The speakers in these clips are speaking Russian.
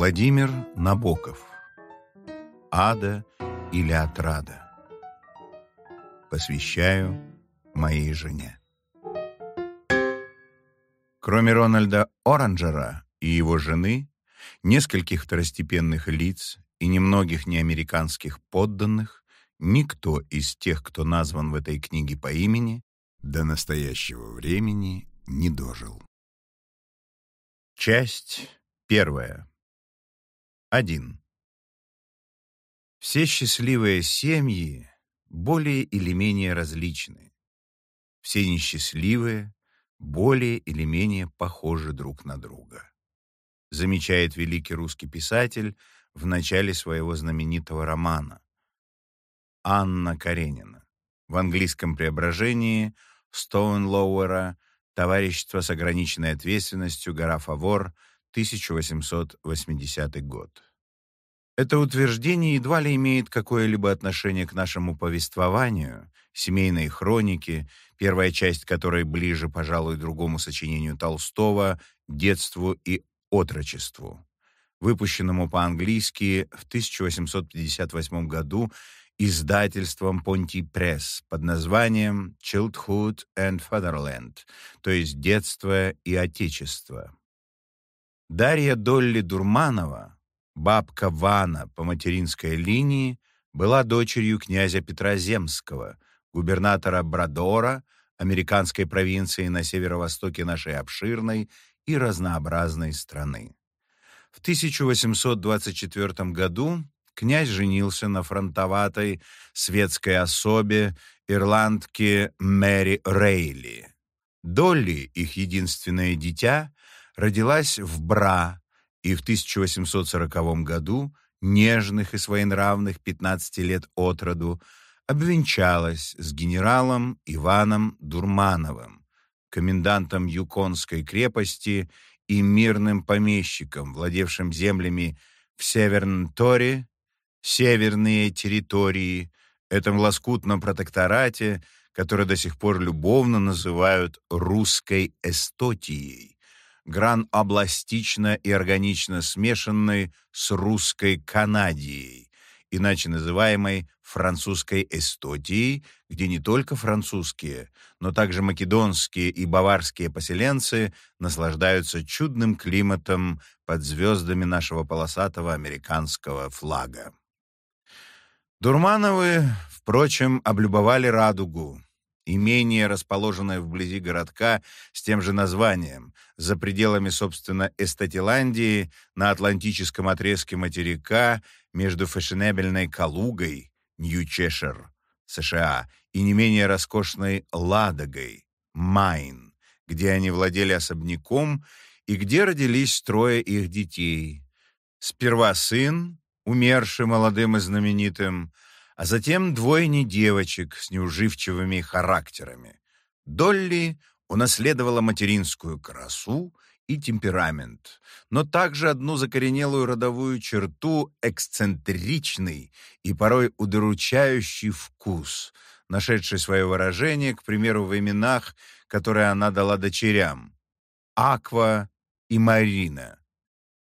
Владимир Набоков. Ада или отрада. Посвящаю моей жене. Кроме Рональда Оранжера и его жены, нескольких второстепенных лиц и немногих неамериканских подданных, никто из тех, кто назван в этой книге по имени, до настоящего времени не дожил. Часть первая. 1. Все счастливые семьи более или менее различны. Все несчастливые более или менее похожи друг на друга. Замечает великий русский писатель в начале своего знаменитого романа Анна Каренина в английском преображении Стоунлоуэра «Товарищество с ограниченной ответственностью. Гора Фавор», 1880 год. Это утверждение едва ли имеет какое-либо отношение к нашему повествованию, семейной хронике, первая часть которой ближе, пожалуй, другому сочинению Толстого «Детству и отрочеству», выпущенному по-английски в 1858 году издательством Понти Press под названием «Childhood and Fatherland», то есть «Детство и Отечество». Дарья Долли Дурманова, Бабка Вана по материнской линии была дочерью князя Петра Земского, губернатора Брадора, американской провинции на северо-востоке нашей обширной и разнообразной страны. В 1824 году князь женился на фронтоватой светской особе ирландки Мэри Рейли. Долли, их единственное дитя, родилась в Бра, и в 1840 году, нежных и своенравных 15 лет от роду, обвенчалась с генералом Иваном Дурмановым, комендантом Юконской крепости и мирным помещиком, владевшим землями в Северном Торе, северные территории, этом лоскутном протекторате, который до сих пор любовно называют «русской эстотией», Гран областично и органично смешанной с русской Канадией, иначе называемой французской Эстотией, где не только французские, но также македонские и баварские поселенцы наслаждаются чудным климатом под звездами нашего полосатого американского флага. Дурмановы, впрочем, облюбовали радугу имение, расположенное вблизи городка с тем же названием, за пределами, собственно, Эстатиландии, на Атлантическом отрезке материка, между фешенебельной Калугой, нью чешер США, и не менее роскошной Ладогой, Майн, где они владели особняком и где родились трое их детей. Сперва сын, умерший молодым и знаменитым, а затем двойни девочек с неуживчивыми характерами. Долли унаследовала материнскую красу и темперамент, но также одну закоренелую родовую черту – эксцентричный и порой удручающий вкус, нашедший свое выражение, к примеру, в именах, которые она дала дочерям – Аква и Марина.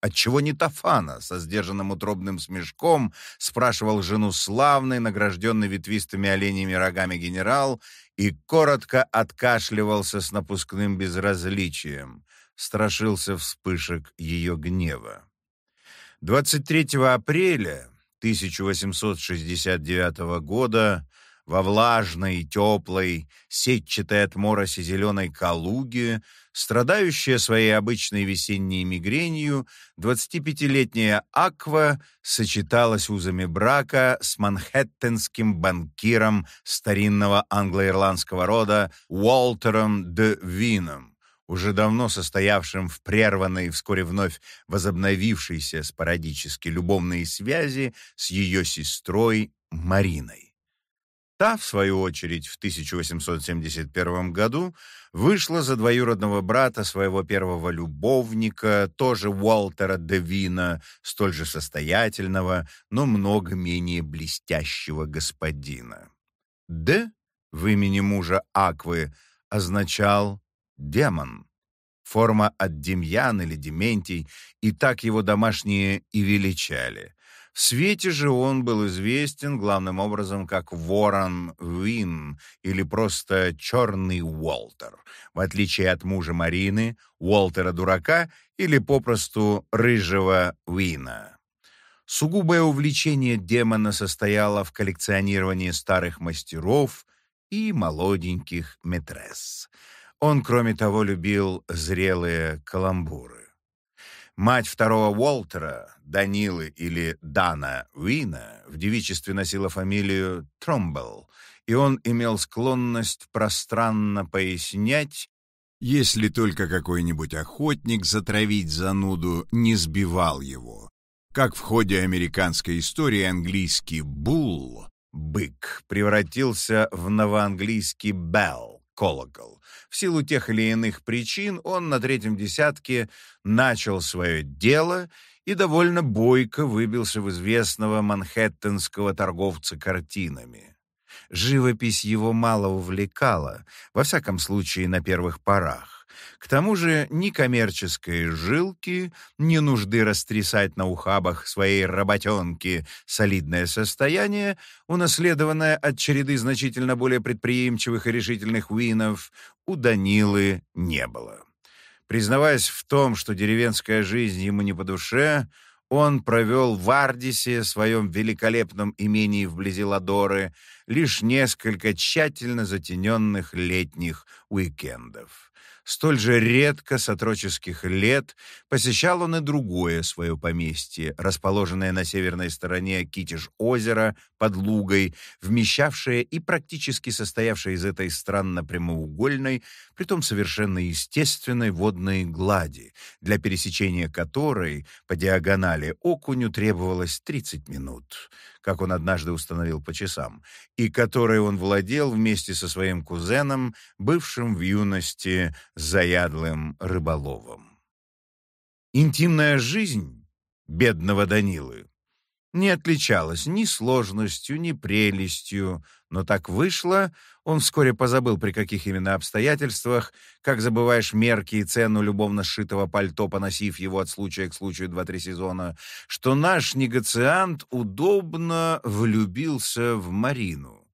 Отчего не Тафана со сдержанным утробным смешком спрашивал жену славный, награжденный ветвистыми оленями рогами генерал, и коротко откашливался с напускным безразличием, страшился вспышек ее гнева. 23 апреля 1869 года во влажной, теплой, сетчатой от мороси зеленой Калуге, страдающая своей обычной весенней мигренью, 25-летняя Аква сочеталась узами брака с манхэттенским банкиром старинного англо-ирландского рода Уолтером де Вином уже давно состоявшим в прерванной, вскоре вновь возобновившейся спорадически любовной связи с ее сестрой Мариной. Та, в свою очередь, в 1871 году вышла за двоюродного брата своего первого любовника, тоже Уолтера Девина, столь же состоятельного, но много менее блестящего господина. Д в имени мужа Аквы означал «демон». Форма от Демьян или Дементий, и так его домашние и величали. В свете же он был известен главным образом как Ворон Вин или просто Черный Уолтер. В отличие от мужа Марины, Уолтера-дурака или попросту Рыжего Вина. Сугубое увлечение демона состояло в коллекционировании старых мастеров и молоденьких метрес. Он, кроме того, любил зрелые каламбуры. Мать второго Уолтера, Данилы или Дана Уина, в девичестве носила фамилию Тромбл, и он имел склонность пространно пояснять, если только какой-нибудь охотник затравить зануду не сбивал его. Как в ходе американской истории английский «булл» — «бык» превратился в новоанглийский «белл» — «колокол». В силу тех или иных причин он на третьем десятке начал свое дело и довольно бойко выбился в известного манхэттенского торговца картинами. Живопись его мало увлекала, во всяком случае на первых порах. К тому же ни коммерческой жилки, ни нужды растрясать на ухабах своей работенки солидное состояние, унаследованное от череды значительно более предприимчивых и решительных винов, у Данилы не было. Признаваясь в том, что деревенская жизнь ему не по душе, он провел в Ардисе, своем великолепном имении вблизи Ладоры, лишь несколько тщательно затененных летних уикендов. Столь же редко с отроческих лет посещал он и другое свое поместье, расположенное на северной стороне Китиш-озера под Лугой, вмещавшее и практически состоявшее из этой странно прямоугольной, притом совершенно естественной водной глади, для пересечения которой по диагонали окуню требовалось 30 минут, как он однажды установил по часам, и которой он владел вместе со своим кузеном, бывшим в юности заядлым рыболовом. Интимная жизнь бедного Данилы не отличалась ни сложностью, ни прелестью, но так вышло, он вскоре позабыл, при каких именно обстоятельствах, как забываешь мерки и цену любовно сшитого пальто, поносив его от случая к случаю два-три сезона, что наш негациант удобно влюбился в Марину,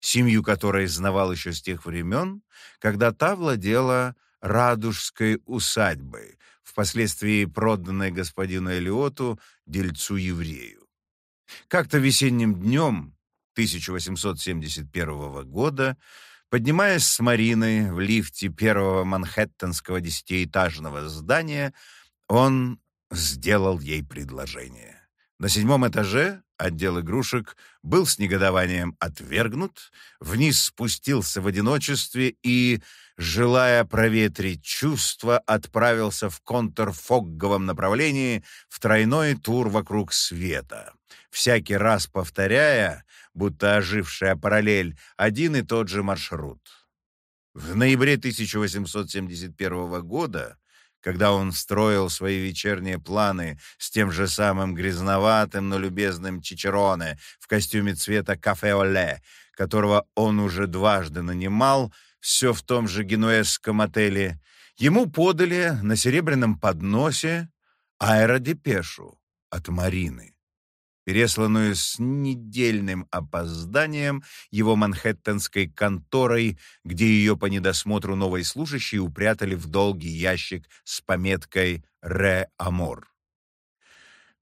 семью которой знавал еще с тех времен, когда та владела Радужской усадьбой, впоследствии проданной господину Элиоту, дельцу-еврею. Как-то весенним днем 1871 года, поднимаясь с Марины в лифте первого манхэттенского десятиэтажного здания, он сделал ей предложение. На седьмом этаже отдел игрушек был с негодованием отвергнут, вниз спустился в одиночестве и, желая проветрить чувства, отправился в контрфогговом направлении в тройной тур вокруг света всякий раз повторяя, будто ожившая параллель, один и тот же маршрут. В ноябре 1871 года, когда он строил свои вечерние планы с тем же самым грязноватым, но любезным Чичероне в костюме цвета кафе-оле, которого он уже дважды нанимал, все в том же генуэзском отеле, ему подали на серебряном подносе аэродепешу от Марины пересланную с недельным опозданием его манхэттенской конторой, где ее по недосмотру новой служащей упрятали в долгий ящик с пометкой «Ре Амор».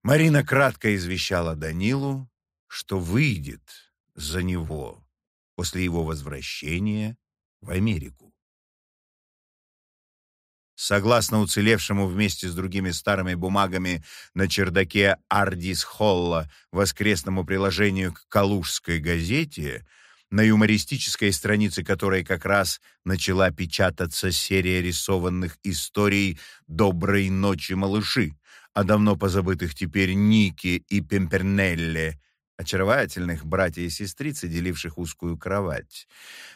Марина кратко извещала Данилу, что выйдет за него после его возвращения в Америку. Согласно уцелевшему вместе с другими старыми бумагами на чердаке Ардис Холла воскресному приложению к «Калужской газете», на юмористической странице которой как раз начала печататься серия рисованных историй «Доброй ночи, малыши», о давно позабытых теперь Ники и Пемпернелле – очаровательных братья и сестрицы, деливших узкую кровать.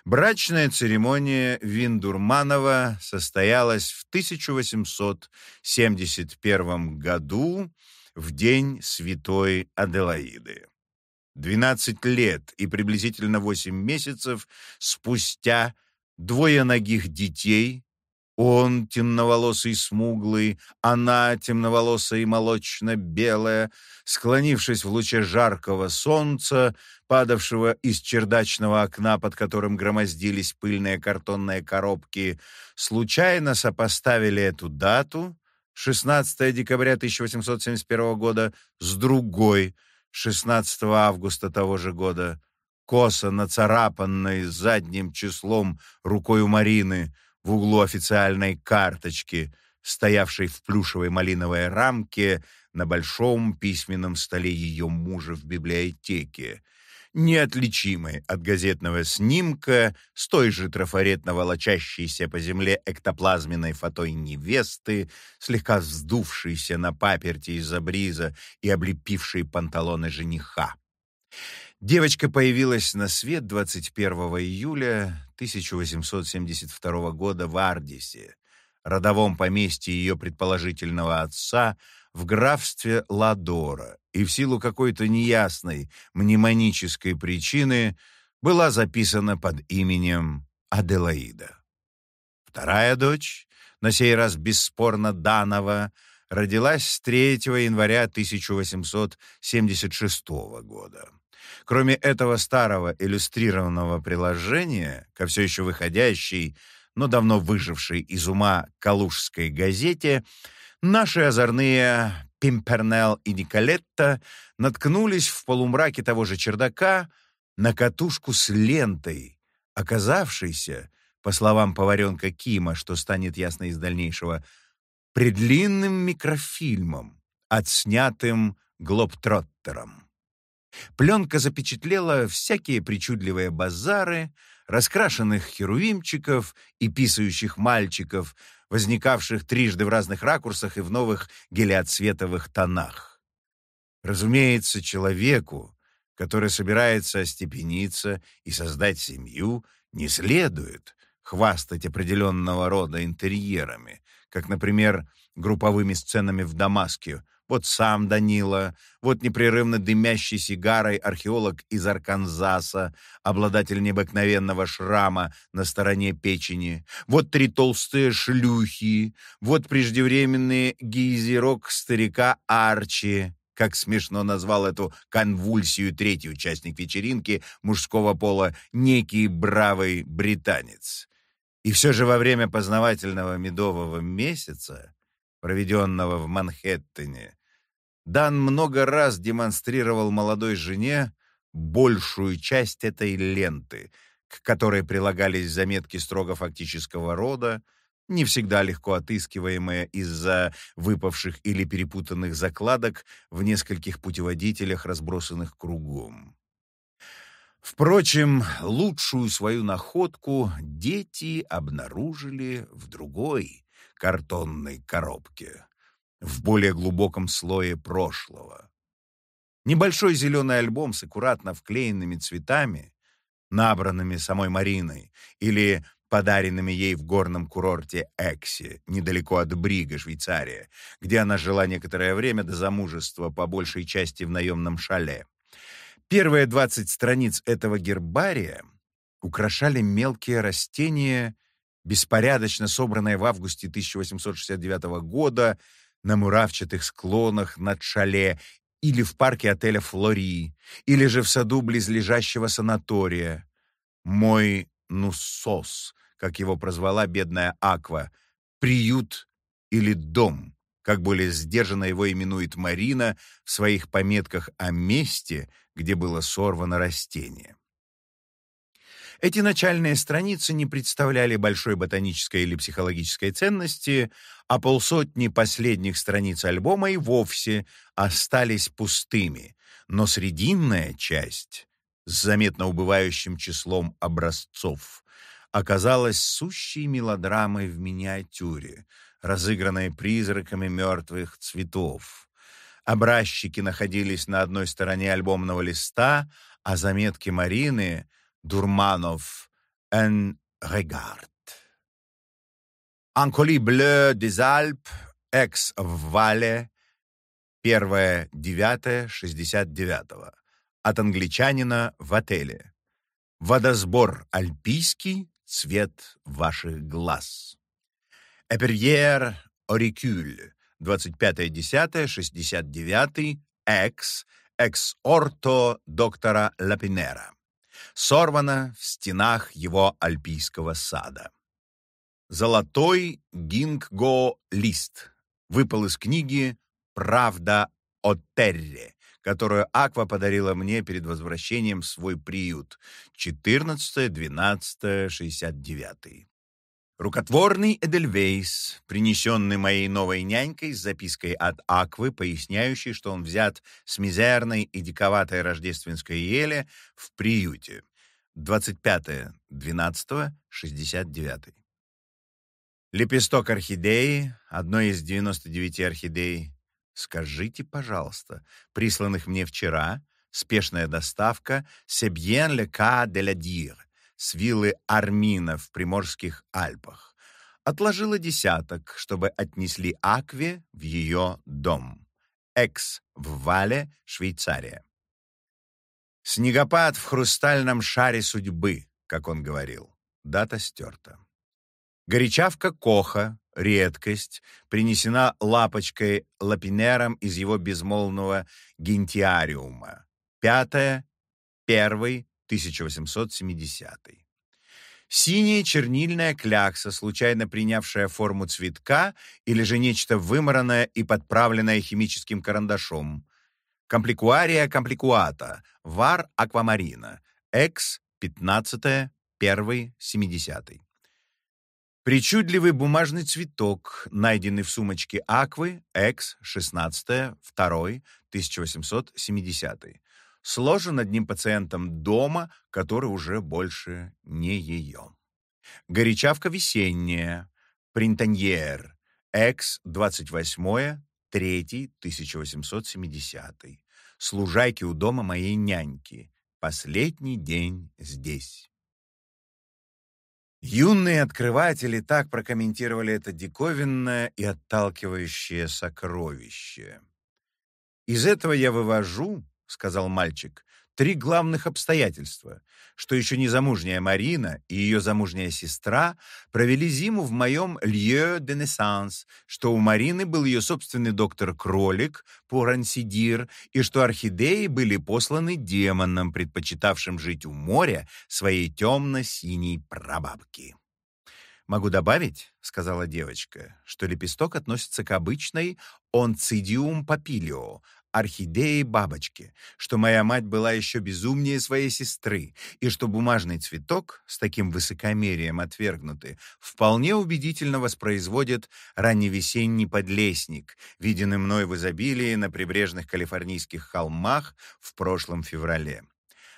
Брачная церемония Виндурманова состоялась в 1871 году в день Святой Аделаиды. 12 лет и приблизительно 8 месяцев спустя двое ногих детей, он темноволосый смуглый, она темноволосая и молочно-белая, склонившись в луче жаркого солнца, падавшего из чердачного окна, под которым громоздились пыльные картонные коробки, случайно сопоставили эту дату, 16 декабря 1871 года, с другой, 16 августа того же года, косо нацарапанной задним числом рукой у Марины, в углу официальной карточки, стоявшей в плюшевой малиновой рамке на большом письменном столе ее мужа в библиотеке, неотличимой от газетного снимка с той же трафаретно волочащейся по земле эктоплазменной фатой невесты, слегка вздувшейся на паперти из-за бриза и облепившей панталоны жениха. Девочка появилась на свет 21 июля 1872 года в Ардисе, родовом поместье ее предположительного отца, в графстве Ладора, и в силу какой-то неясной мнемонической причины была записана под именем Аделаида. Вторая дочь, на сей раз бесспорно Данова, родилась 3 января 1876 года. Кроме этого старого иллюстрированного приложения ко все еще выходящей, но давно выжившей из ума калужской газете, наши озорные Пимпернел и Николетта наткнулись в полумраке того же чердака на катушку с лентой, оказавшейся, по словам поваренка Кима, что станет ясно из дальнейшего, предлинным микрофильмом, отснятым глобтроттером. Пленка запечатлела всякие причудливые базары, раскрашенных херувимчиков и писающих мальчиков, возникавших трижды в разных ракурсах и в новых гелиоцветовых тонах. Разумеется, человеку, который собирается остепениться и создать семью, не следует хвастать определенного рода интерьерами, как, например, групповыми сценами в Дамаске, вот сам Данила, вот непрерывно дымящий сигарой археолог из Арканзаса, обладатель необыкновенного шрама на стороне печени, вот три толстые шлюхи, вот преждевременный гейзерок старика Арчи, как смешно назвал эту конвульсию третий участник вечеринки мужского пола некий бравый британец. И все же во время познавательного медового месяца проведенного в Манхэттене, Дан много раз демонстрировал молодой жене большую часть этой ленты, к которой прилагались заметки строго фактического рода, не всегда легко отыскиваемые из-за выпавших или перепутанных закладок в нескольких путеводителях, разбросанных кругом. Впрочем, лучшую свою находку дети обнаружили в другой, картонной коробке, в более глубоком слое прошлого. Небольшой зеленый альбом с аккуратно вклеенными цветами, набранными самой Мариной или подаренными ей в горном курорте Экси, недалеко от Брига, Швейцария, где она жила некоторое время до замужества, по большей части в наемном шале. Первые 20 страниц этого гербария украшали мелкие растения беспорядочно собранная в августе 1869 года на муравчатых склонах над шале или в парке отеля «Флори», или же в саду близлежащего санатория. Мой «Нусос», как его прозвала бедная Аква, «приют» или «дом», как более сдержанно его именует Марина в своих пометках о месте, где было сорвано растение. Эти начальные страницы не представляли большой ботанической или психологической ценности, а полсотни последних страниц альбома и вовсе остались пустыми. Но срединная часть с заметно убывающим числом образцов оказалась сущей мелодрамой в миниатюре, разыгранной призраками мертвых цветов. Образчики находились на одной стороне альбомного листа, а заметки Марины — Дурманов, un regard. Анколи Бле des Alpes, Экс в Вале, 1.9.69. От англичанина в отеле. Водосбор альпийский, цвет ваших глаз. Эперьер Орикюль, 25.10.69, Экс, Экс Орто доктора Лапинера сорвана в стенах его альпийского сада. Золотой гинго лист выпал из книги «Правда о Терре», которую Аква подарила мне перед возвращением в свой приют 14-12-69. Рукотворный Эдельвейс, принесенный моей новой нянькой с запиской от Аквы, поясняющей, что он взят с мизерной и диковатой рождественской ели в приюте. 25.12.69. Лепесток орхидеи, одной из 99 орхидей. Скажите, пожалуйста, присланных мне вчера, спешная доставка «Себьен ле ка де ла дир» с виллы Армина в Приморских Альпах. Отложила десяток, чтобы отнесли Акве в ее дом. Экс в Вале, Швейцария. «Снегопад в хрустальном шаре судьбы», как он говорил. Дата стерта. Горячавка Коха, редкость, принесена лапочкой лапинером из его безмолвного гентиариума. Пятое, первый, 1870. Синяя чернильная клякса, случайно принявшая форму цветка или же нечто вымаранное и подправленное химическим карандашом. Компликуария компликуата, вар аквамарина, экс 15 1 70 Причудливый бумажный цветок, найденный в сумочке Аквы, экс 16 2 1870 сложен одним пациентом дома, который уже больше не ее. Горячавка весенняя, Принтаньер, экс 28 3 1870 Служайки у дома моей няньки. Последний день здесь. Юные открыватели так прокомментировали это диковинное и отталкивающее сокровище. Из этого я вывожу, — сказал мальчик, — три главных обстоятельства, что еще незамужняя Марина и ее замужняя сестра провели зиму в моем «Лье де Несанс», что у Марины был ее собственный доктор-кролик порансидир и что орхидеи были посланы демоном, предпочитавшим жить у моря своей темно-синей прабабки. «Могу добавить», — сказала девочка, — «что лепесток относится к обычной онцидиум папилио, орхидеи-бабочки, что моя мать была еще безумнее своей сестры, и что бумажный цветок, с таким высокомерием отвергнутый, вполне убедительно воспроизводит ранневесенний подлесник, виденный мной в изобилии на прибрежных калифорнийских холмах в прошлом феврале.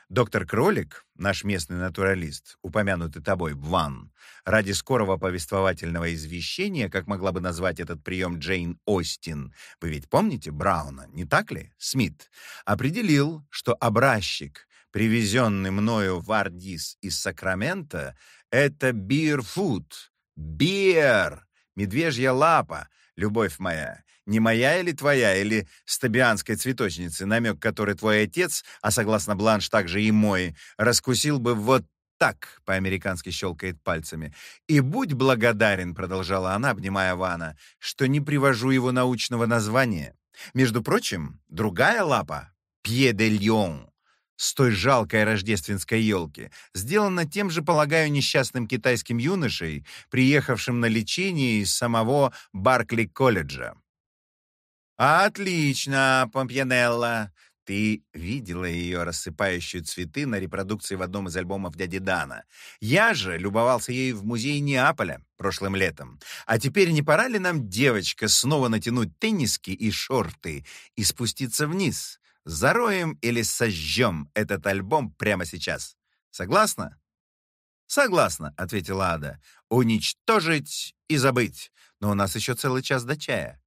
Доктор Кролик, наш местный натуралист, упомянутый тобой, Бван, ради скорого повествовательного извещения, как могла бы назвать этот прием Джейн Остин, вы ведь помните Брауна, не так ли, Смит, определил, что образчик, привезенный мною в Ардис из Сакрамента, это бирфут, бир, медвежья лапа, любовь моя, не моя или твоя, или стабианской цветочницы, намек который твой отец, а согласно бланш также и мой, раскусил бы вот так, по-американски щелкает пальцами. «И будь благодарен», — продолжала она, обнимая Вана, «что не привожу его научного названия. Между прочим, другая лапа, «Пье де Льон», с той жалкой рождественской елки, сделана тем же, полагаю, несчастным китайским юношей, приехавшим на лечение из самого Баркли-колледжа. «Отлично, Помпьянелла!» Ты видела ее рассыпающие цветы на репродукции в одном из альбомов дяди Дана. Я же любовался ею в музее Неаполя прошлым летом. А теперь не пора ли нам, девочка, снова натянуть тенниски и шорты и спуститься вниз? Зароем или сожжем этот альбом прямо сейчас? Согласна? «Согласна», — ответила Ада. «Уничтожить и забыть. Но у нас еще целый час до чая.